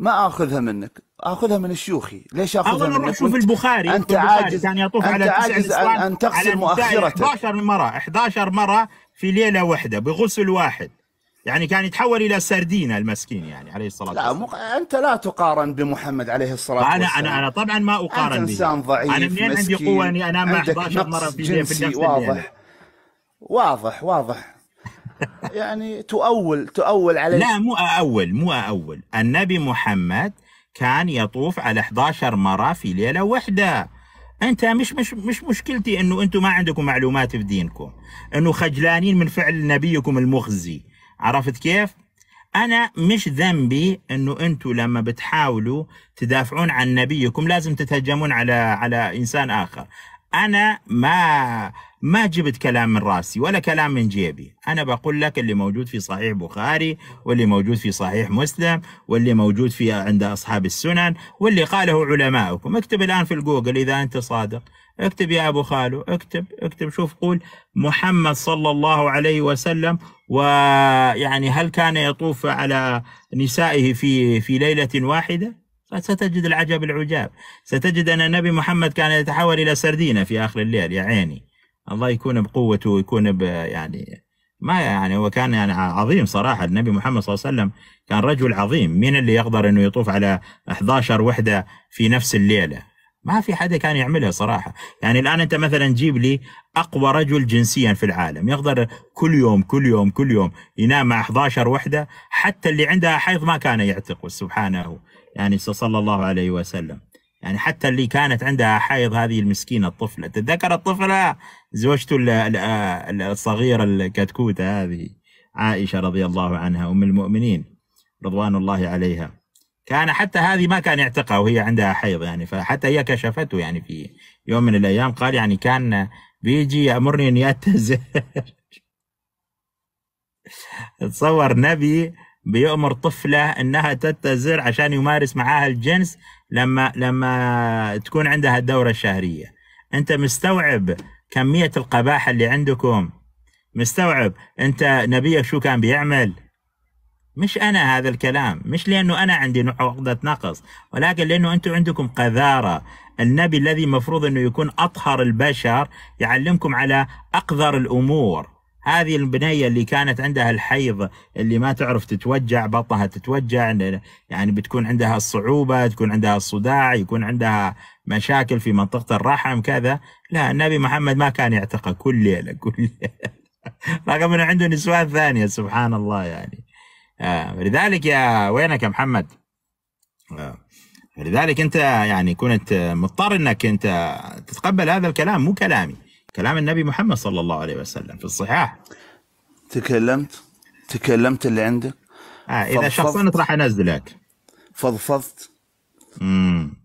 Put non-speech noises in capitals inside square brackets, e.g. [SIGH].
ما اخذها منك اخذها من الشيوخي ليش اخذها منك روح شوف البخاري انت عاجز كان يطوف انت على عاجز ان, أن تغسل مؤخرتك 11 مره 11 مره في ليله واحده بغسل واحد يعني كان يتحول الى سردينه المسكين يعني عليه الصلاه والسلام لا مق... انت لا تقارن بمحمد عليه الصلاه والسلام انا انا انا طبعا ما اقارن انت انسان ضعيف انا منين عندي قوه اني انام 11 مره في ليله في واضح. واضح واضح واضح يعني تؤول تؤول على لا مو أول مو أول النبي محمد كان يطوف على 11 مرة في ليلة واحدة انت مش مش مش مشكلتي انه انتم ما عندكم معلومات في دينكم انه خجلانين من فعل نبيكم المخزي عرفت كيف انا مش ذنبي انه انتم لما بتحاولوا تدافعون عن نبيكم لازم تتهجمون على على انسان اخر أنا ما ما جبت كلام من راسي ولا كلام من جيبي أنا بقول لك اللي موجود في صحيح بخاري واللي موجود في صحيح مسلم واللي موجود في عند أصحاب السنن واللي قاله علماؤكم اكتب الآن في الجوجل إذا أنت صادق اكتب يا أبو خالو اكتب اكتب شوف قول محمد صلى الله عليه وسلم ويعني هل كان يطوف على نسائه في في ليلة واحدة ستجد العجب العجاب ستجد أن النبي محمد كان يتحول إلى سردينة في آخر الليل يا عيني الله يكون بقوته ويكون ب يعني ما يعني هو كان يعني عظيم صراحة النبي محمد صلى الله عليه وسلم كان رجل عظيم مين اللي يقدر أنه يطوف على 11 وحدة في نفس الليلة ما في حدا كان يعملها صراحة يعني الآن أنت مثلا جيب لي أقوى رجل جنسيا في العالم يقدر كل يوم كل يوم كل يوم ينام مع 11 وحدة حتى اللي عندها حيض ما كان يعتق سبحانه يعني صلى الله عليه وسلم يعني حتى اللي كانت عندها حيض هذه المسكينة الطفلة تتذكر الطفلة زوجته الصغيرة الكتكوتة هذه عائشة رضي الله عنها أم المؤمنين رضوان الله عليها كان حتى هذه ما كان يعتقها وهي عندها حيض يعني فحتى هي كشفته يعني في يوم من الايام قال يعني كان بيجي يامرني اني اتزوج [LAUGHS] تصور نبي بيأمر طفلة انها تتزر عشان يمارس معاها الجنس لما لما تكون عندها الدورة الشهرية انت مستوعب كمية القباحة اللي عندكم مستوعب انت نبيك شو كان بيعمل مش أنا هذا الكلام مش لأنه أنا عندي عقدة نقص ولكن لأنه أنتم عندكم قذارة النبي الذي مفروض أنه يكون أطهر البشر يعلمكم على أقذر الأمور هذه البنيه اللي كانت عندها الحيض اللي ما تعرف تتوجع بطنها تتوجع يعني بتكون عندها الصعوبه تكون عندها الصداع يكون عندها مشاكل في منطقه الرحم كذا لا النبي محمد ما كان يعتقى كل ليله كل ليله [LAUGHS] رغم انه عنده نسوان ثانيه سبحان الله يعني آه، لذلك يا وينك يا محمد آه. لذلك انت يعني كنت مضطر انك انت تتقبل هذا الكلام مو كلامي كلام النبي محمد صلى الله عليه وسلم في الصحاح تكلمت تكلمت اللي عندك آه اذا شخصنت راح انزلك فضفضت امم